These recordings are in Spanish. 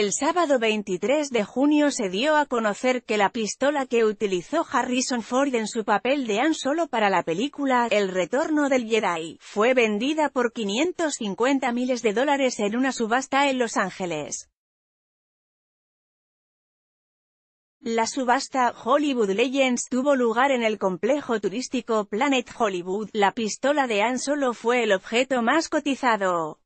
El sábado 23 de junio se dio a conocer que la pistola que utilizó Harrison Ford en su papel de Han Solo para la película El Retorno del Jedi, fue vendida por 550 miles de dólares en una subasta en Los Ángeles. La subasta Hollywood Legends tuvo lugar en el complejo turístico Planet Hollywood. La pistola de Han Solo fue el objeto más cotizado.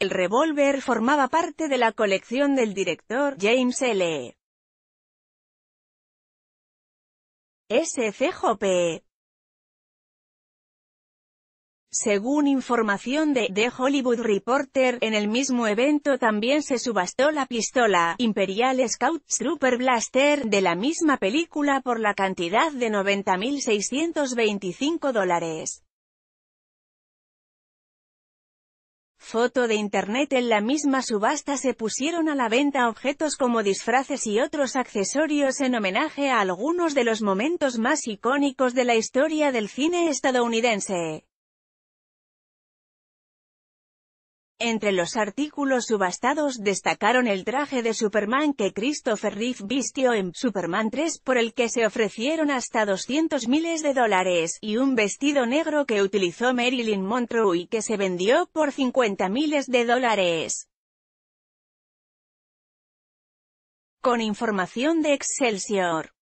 El revólver formaba parte de la colección del director James L. SCJP. Según información de The Hollywood Reporter, en el mismo evento también se subastó la pistola Imperial Scout Trooper Blaster de la misma película por la cantidad de 90.625 dólares. Foto de internet En la misma subasta se pusieron a la venta objetos como disfraces y otros accesorios en homenaje a algunos de los momentos más icónicos de la historia del cine estadounidense. Entre los artículos subastados destacaron el traje de Superman que Christopher Reeve vistió en Superman 3 por el que se ofrecieron hasta 200 miles de dólares, y un vestido negro que utilizó Marilyn Monroe y que se vendió por 50 miles de dólares. Con información de Excelsior.